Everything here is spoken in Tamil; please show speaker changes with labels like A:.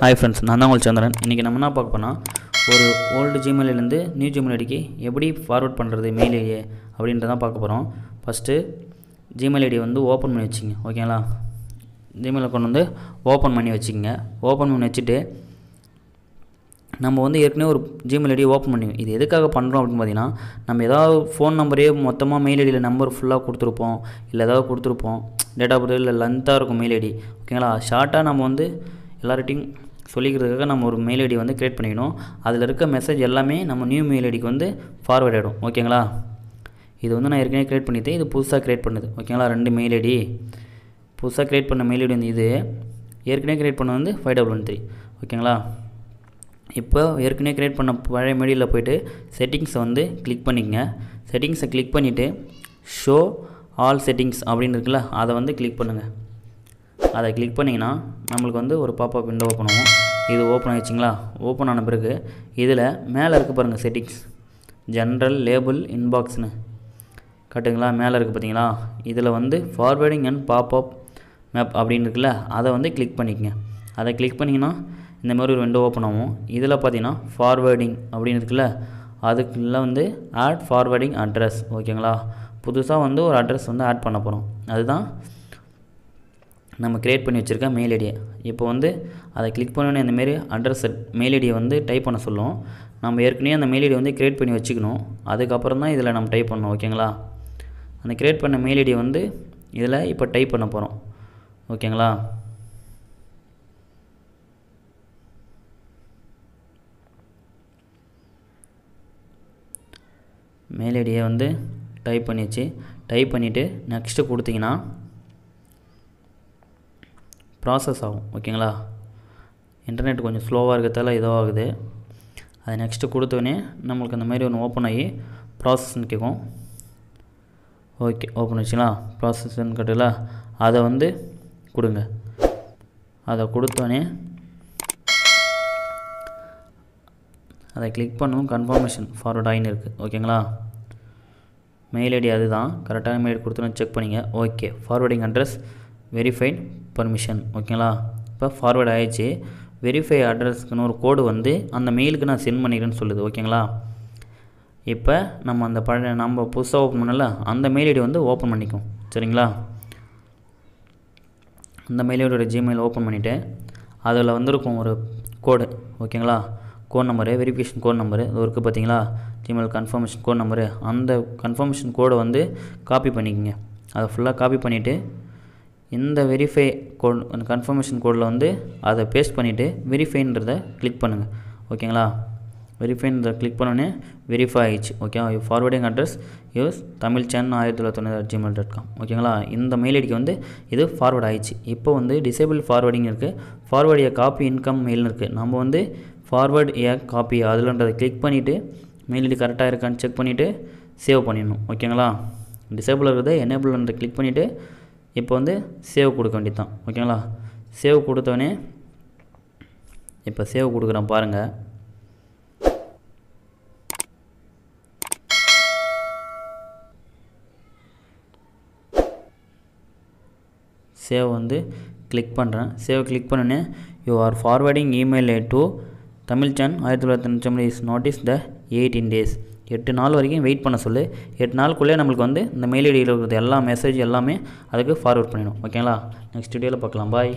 A: ஹாய் ஃப்ரெண்ட்ஸ் நான் தான் உங்களுக்கு சந்திரன் இன்றைக்கி நம்ம என்ன பார்க்க போனால் ஒரு ஓல்டு ஜிமெயிலேருந்து நியூ ஜிமெயில் ஐடிக்கு எப்படி ஃபார்வேர்ட் பண்ணுறது மெயில் ஐடியை அப்படின்றதான் பார்க்க போகிறோம் ஃபஸ்ட்டு ஜிமெயில் ஐடி வந்து ஓப்பன் பண்ணி வச்சுங்க ஓகேங்களா ஜிமெயில் அக்கௌண்ட் வந்து ஓப்பன் பண்ணி வச்சுக்கோங்க ஓப்பன் பண்ணி வச்சுட்டு நம்ம வந்து ஏற்கனவே ஒரு ஜிமெயில் ஐடியை ஓப்பன் பண்ணி இது எதுக்காக பண்ணுறோம் அப்படின்னு பார்த்தீங்கன்னா நம்ம ஏதாவது ஃபோன் நம்பரே மொத்தமாக மெயில் ஐடியில் நம்பர் ஃபுல்லாக கொடுத்துருப்போம் இல்லை ஏதாவது கொடுத்துருப்போம் டேட் ஆஃப் பர்த் இல்லை லென்த்தாக இருக்கும் மெயில் ஐடி ஓகேங்களா ஷார்ட்டாக நம்ம வந்து எல்லார்ட்டையும் சொல்லிக்கிறதுக்காக நம்ம ஒரு மெயில் ஐடி வந்து க்ரியேட் பண்ணிக்கணும் அதில் இருக்க மெசேஜ் எல்லாமே நம்ம நியூ மெயில் ஐடிக்கு வந்து ஃபார்வேர்ட் ஆகிடும் ஓகேங்களா இது வந்து நான் ஏற்கனவே க்ரியேட் பண்ணிவிட்டு இது புதுசாக க்ரியேட் பண்ணுது ஓகேங்களா ரெண்டு மெயில் ஐடி புதுசாக க்ரியேட் பண்ண மெயில் ஐடி வந்து இது ஏற்கனவே க்ரியேட் பண்ண வந்து ஃபைவ் டபுள் ஒன் த்ரீ ஓகேங்களா இப்போ ஏற்கனவே க்ரியேட் பண்ண பழைய மெடியில் போய்ட்டு செட்டிங்ஸை வந்து கிளிக் பண்ணிக்கங்க செட்டிங்ஸை கிளிக் பண்ணிவிட்டு ஷோ ஆல் செட்டிங்ஸ் அப்படின்னு இருக்குல்ல அதை வந்து கிளிக் பண்ணுங்கள் அதை கிளிக் பண்ணிங்கன்னா நம்மளுக்கு வந்து ஒரு பாப்பா விண்டோ ஓப்பன் ஆகும் இது ஓப்பன் ஆகிடுச்சிங்களா ஓப்பன் ஆன பிறகு இதில் மேலே இருக்க பாருங்கள் செட்டிங்ஸ் ஜென்ரல் லேபிள் இன்பாக்ஸ்னு கட்டுங்களா மேலே இருக்குது பார்த்தீங்களா இதில் வந்து ஃபார்வேர்டிங் அண்ட் பாப்அப் மேப் அப்படின்னு இருக்குல்ல அதை வந்து கிளிக் பண்ணிக்கங்க அதை கிளிக் பண்ணிங்கன்னா இந்த மாதிரி ஒரு விண்டோ ஓப்பன் ஆகும் இதில் பார்த்தீங்கன்னா ஃபார்வேர்டிங் அப்படின்னு இருக்குல்ல அதுக்குள்ளே வந்து ஆட் ஃபார்வேர்டிங் அட்ரஸ் ஓகேங்களா புதுசாக வந்து ஒரு அட்ரஸ் வந்து ஆட் பண்ண போகிறோம் அதுதான் நம்ம க்ரியேட் பண்ணி வச்சுருக்கோம் மெயில் ஐடியை இப்போ வந்து அதை கிளிக் பண்ணோன்னே இந்தமாரி அட்ரஸ் மெயில் ஐடியை வந்து டைப் பண்ண சொல்லும் நம்ம ஏற்கனவே அந்த மெயில் ஐடி வந்து க்ரியேட் பண்ணி வச்சுக்கணும் அதுக்கப்புறம் தான் இதில் நம்ம டைப் பண்ணணும் ஓகேங்களா அந்த க்ரியேட் பண்ண மெயில் ஐடியை வந்து இதில் இப்போ டைப் பண்ண போகிறோம் ஓகேங்களா மெயில் ஐடியை வந்து டைப் பண்ணிச்சு டைப் பண்ணிவிட்டு நெக்ஸ்ட்டு கொடுத்தீங்கன்னா ப்ராசஸ் ஆகும் ஓகேங்களா இன்டர்நெட் கொஞ்சம் ஸ்லோவாக இருக்கிறதால ஆகுது அது நெக்ஸ்ட்டு கொடுத்தோடனே நம்மளுக்கு அந்த மாதிரி ஒன்று ஓப்பன் ஆகி ப்ராசஸ்ன்னு கேட்கும் ஓகே ஓப்பன் வச்சுக்கலாம் ப்ராசஸ்ன்னு கேட்டுல அதை வந்து கொடுங்க அதை கொடுத்தோடனே அதை கிளிக் பண்ணவும் கன்ஃபர்மேஷன் ஃபார்வர்ட் ஆகின்னு இருக்குது ஓகேங்களா மெயில் ஐடி அதுதான் கரெக்டான மெயில் கொடுத்தோன்னு செக் பண்ணிங்க okay forwarding address verified permission ஓகேங்களா இப்போ ஃபார்வேர்ட் ஆயிடுச்சு வெரிஃபை அட்ரஸ்க்குன்னு ஒரு கோடு வந்து அந்த மெயிலுக்கு நான் சென்ட் பண்ணிக்கிறேன்னு சொல்லுது ஓகேங்களா இப்போ நம்ம அந்த பழைய நம்ம புதுசாக ஓப்பன் பண்ணல அந்த மெயில் ஐடி வந்து ஓப்பன் பண்ணிக்கும் சரிங்களா அந்த மெயில் ஐடியோட ஜிமெயில் ஓப்பன் பண்ணிவிட்டு அதில் வந்துருக்கும் ஒரு கோடு ஓகேங்களா code number verification code number இது இருக்குது பார்த்தீங்களா ஜிமெயில் கன்ஃபர்மேஷன் கோட் நம்பரு அந்த கன்ஃபர்மேஷன் கோடை வந்து காப்பி பண்ணிக்கோங்க அதை ஃபுல்லாக காப்பி பண்ணிவிட்டு இந்த வெரிஃபை கோட் அந்த கன்ஃபர்மேஷன் கோடில் வந்து அதை பேஸ்ட் பண்ணிவிட்டு வெரிஃபைன்றதை கிளிக் பண்ணுங்கள் ஓகேங்களா வெரிஃபைன்றதை கிளிக் பண்ணோன்னே வெரிஃபை ஆகிடுச்சு okay forwarding address use Tamil சேன் ஆயிரத்தி தொள்ளாயிரத்தி தொண்ணூறு ஜிமெயில் டாட் காம் ஓகேங்களா இந்த மெயில் ஐடிக்கு வந்து இது ஃபார்வர்ட் ஆகிடுச்சு இப்போ வந்து டிசேபிள் ஃபார்வர்டிங் இருக்குது ஃபார்வேர்ட் ஏ காப்பி இன்கம் மெயில்னு இருக்குது நம்ம வந்து ஃபார்வேர்ட் ஏ காப்பி அதில்ன்றதை கிளிக் பண்ணிவிட்டு மெயில் ஐடி கரெக்டாக இருக்கான்னு செக் பண்ணிவிட்டு சேவ் பண்ணிடணும் ஓகேங்களா டிசேபிள் இருக்கிறத என்னேபிள்ன்றதை கிளிக் பண்ணிவிட்டு இப்போ வந்து சேவ் கொடுக்க வேண்டியது தான் ஓகேங்களா சேவ் கொடுத்தோடனே இப்போ சேவ் கொடுக்குறேன் பாருங்கள் சேவ் வந்து கிளிக் பண்ணுறேன் சேவ் கிளிக் பண்ணோன்னே you are forwarding email to Tamil sun ஆயிரத்தி தொள்ளாயிரத்தி தொண்ணூற்றி is notice the eighteen days எட்டு நாள் வரைக்கும் வெயிட் பண்ண சொல்லு எட்டு நாளுக்குள்ளே நம்மளுக்கு வந்து இந்த மெயில் ஐடியில் இருக்கிறது எல்லா மெசேஜ் எல்லாமே அதுக்கு ஃபார்வர்ட் பண்ணிடும் ஓகேங்களா நெக்ஸ்ட் வீடியோவில் பார்க்கலாம் பாய்